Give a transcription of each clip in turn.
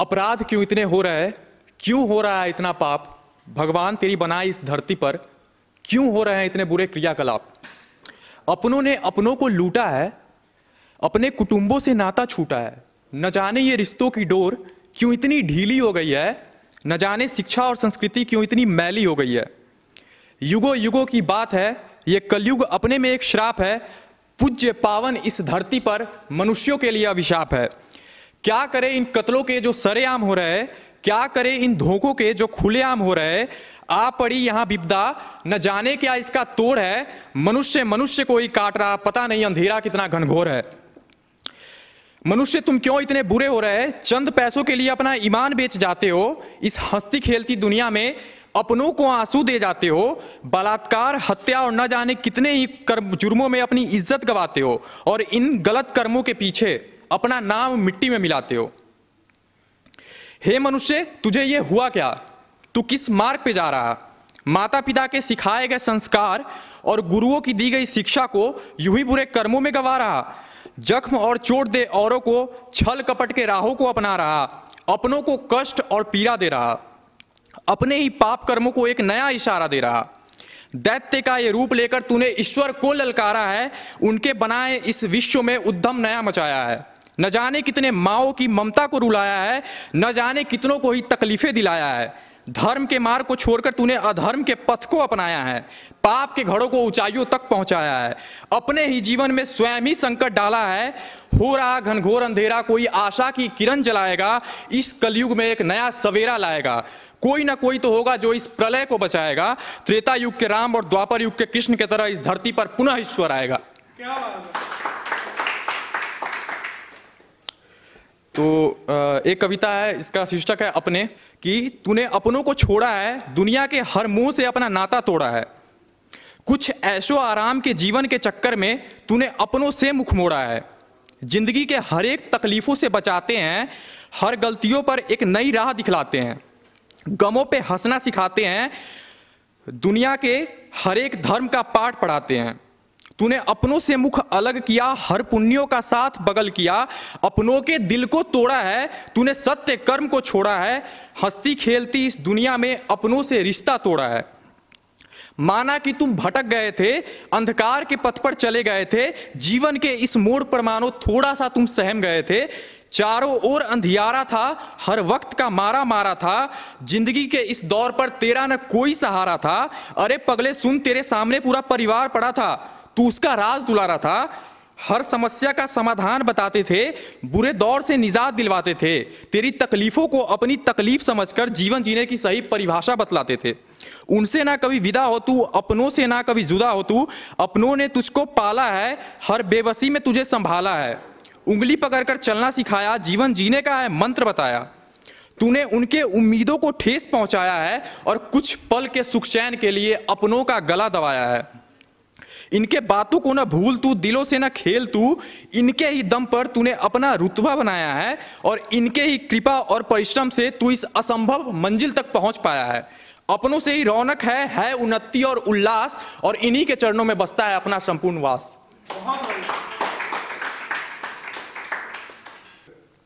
अपराध क्यों इतने हो रहे हैं क्यों हो रहा है इतना पाप भगवान तेरी बनाई इस धरती पर क्यों हो रहे हैं इतने बुरे क्रियाकलाप अपनों ने अपनों को लूटा है अपने कुटुंबों से नाता छूटा है न जाने ये रिश्तों की डोर क्यों इतनी ढीली हो गई है न जाने शिक्षा और संस्कृति क्यों इतनी मैली हो गई है युगो युगों की बात है ये कलयुग अपने में एक श्राप है पूज्य पावन इस धरती पर मनुष्यों के लिए अभिशाप है क्या करें इन कत्लों के जो सरेआम हो रहे हैं क्या करें इन धोखों के जो खुलेआम हो रहे हैं आ पड़ी यहां विपदा न जाने क्या इसका तोड़ है मनुष्य मनुष्य को ही काट रहा पता नहीं अंधेरा कितना घनघोर है मनुष्य तुम क्यों इतने बुरे हो रहे हैं चंद पैसों के लिए अपना ईमान बेच जाते हो इस हस्ती खेलती दुनिया में अपनों को आंसू दे जाते हो बलात्कार हत्या और न जाने कितने ही कर्म जुर्मों में अपनी इज्जत गवाते हो और इन गलत कर्मों के पीछे अपना नाम मिट्टी में मिलाते हो हे मनुष्य तुझे यह हुआ क्या तू किस मार्ग पे जा रहा माता पिता के सिखाए गए संस्कार और गुरुओं की दी गई शिक्षा को यूं ही बुरे कर्मों में गवा रहा जख्म और चोट दे औरों को छल कपट के राहों को अपना रहा अपनों को कष्ट और पीड़ा दे रहा अपने ही पाप कर्मों को एक नया इशारा दे रहा दैत्य का ये रूप लेकर तूने ईश्वर को ललकारा है उनके बनाए इस विश्व में उद्यम नया मचाया है न जाने कितने माओ की ममता को रुलाया है न जाने कितनों को ही तकलीफें दिलाया है धर्म के मार्ग को छोड़कर तूने अधर्म के पथ को अपनाया है पाप के घड़ों को ऊंचाइयों तक पहुंचाया है अपने ही जीवन में स्वयं ही संकट डाला है हो रहा घनघोर अंधेरा कोई आशा की किरण जलाएगा इस कलयुग में एक नया सवेरा लाएगा कोई ना कोई तो होगा जो इस प्रलय को बचाएगा त्रेता युग के राम और द्वापर युग के कृष्ण के तरह इस धरती पर पुनः ईश्वर आएगा क्या तो एक कविता है इसका शीर्षक है अपने कि तूने अपनों को छोड़ा है दुनिया के हर मुंह से अपना नाता तोड़ा है कुछ ऐशो आराम के जीवन के चक्कर में तूने अपनों से मुख मोड़ा है जिंदगी के हर एक तकलीफों से बचाते हैं हर गलतियों पर एक नई राह दिखलाते हैं गमों पे हंसना सिखाते हैं दुनिया के हर एक धर्म का पाठ पढ़ाते हैं तूने अपनों से मुख अलग किया हर पुण्यों का साथ बगल किया अपनों के दिल को तोड़ा है तूने सत्य कर्म को छोड़ा है हस्ती खेलती इस दुनिया में अपनों से रिश्ता तोड़ा है माना कि तुम भटक गए थे अंधकार के पथ पर चले गए थे जीवन के इस मोड़ पर मानो थोड़ा सा तुम सहम गए थे चारों ओर अंधियारा था हर वक्त का मारा मारा था जिंदगी के इस दौर पर तेरा न कोई सहारा था अरे पगले सुन तेरे सामने पूरा परिवार पड़ा था तू उसका राज दुलारा था हर समस्या का समाधान बताते थे बुरे दौर से निजात दिलवाते थे तेरी तकलीफों को अपनी तकलीफ समझकर जीवन जीने की सही परिभाषा बतलाते थे उनसे ना कभी विदा हो तू अपनों से ना कभी जुदा हो तू अपनों ने तुझको पाला है हर बेबसी में तुझे संभाला है उंगली पकड़कर चलना सिखाया जीवन जीने का है मंत्र बताया तूने उनके उम्मीदों को ठेस पहुंचाया है और कुछ पल के सुखचैन के लिए अपनों का गला दबाया है इनके बातों को ना भूल तू दिलों से ना खेल तू इनके ही दम पर तूने अपना रुतबा बनाया है और इनके ही कृपा और परिश्रम से तू इस असंभव मंजिल तक पहुंच पाया है अपनों से ही रौनक है है उन्नति और उल्लास और इन्हीं के चरणों में बसता है अपना संपूर्ण वास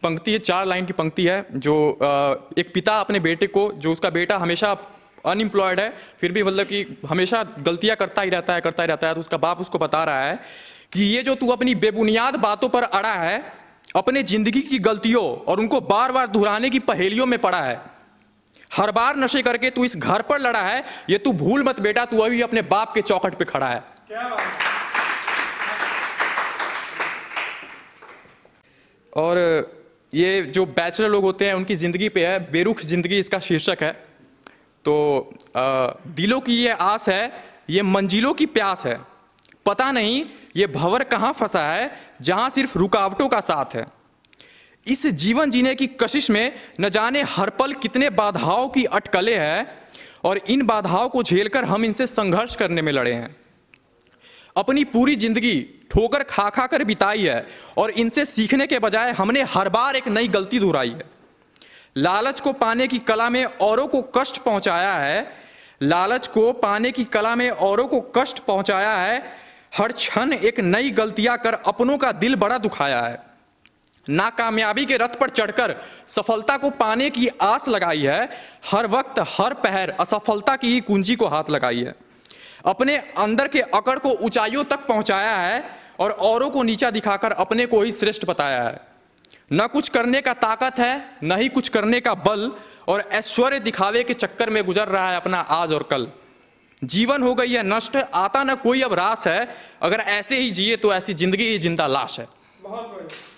पंक्ति है चार लाइन की पंक्ति है जो एक पिता अपने बेटे को जो उसका बेटा हमेशा अनएम्प्लॉयड है फिर भी मतलब कि हमेशा गलतियाँ करता ही रहता है करता ही रहता है तो उसका बाप उसको बता रहा है कि ये जो तू अपनी बेबुनियाद बातों पर अड़ा है अपने जिंदगी की गलतियों और उनको बार बार दोहराने की पहेलियों में पड़ा है हर बार नशे करके तू इस घर पर लड़ा है ये तू भूल मत बेटा तू अभी अपने बाप के चौखट पे खड़ा है और ये जो बैचलर लोग होते हैं उनकी ज़िंदगी पे है बेरुख ज़िंदगी इसका शीर्षक है तो आ, दिलों की ये आस है ये मंजिलों की प्यास है पता नहीं ये भंवर कहाँ फंसा है जहाँ सिर्फ रुकावटों का साथ है इस जीवन जीने की कशिश में न जाने हर पल कितने बाधाओं की अटकलें हैं और इन बाधाओं को झेलकर हम इनसे संघर्ष करने में लड़े हैं अपनी पूरी जिंदगी ठोकर खा खा कर बिताई है और इनसे सीखने के बजाय हमने हर बार एक नई गलती दोहराई है लालच को पाने की कला में औरों को कष्ट पहुंचाया है लालच को पाने की कला में औरों को कष्ट पहुंचाया है हर क्षण एक नई गलतियां कर अपनों का दिल बड़ा दुखाया है नाकामयाबी के रथ पर चढ़कर सफलता को पाने की आस लगाई है हर वक्त हर पहर असफलता की ही कुंजी को हाथ लगाई है अपने अंदर के अकड़ को ऊंचाइयों तक पहुंचाया है और औरों को नीचा दिखाकर अपने को ही श्रेष्ठ बताया है ना कुछ करने का ताकत है न ही कुछ करने का बल और ऐश्वर्य दिखावे के चक्कर में गुजर रहा है अपना आज और कल जीवन हो गई है नष्ट आता ना कोई अब रास है अगर ऐसे ही जिए तो ऐसी जिंदगी ही जिंदा लाश है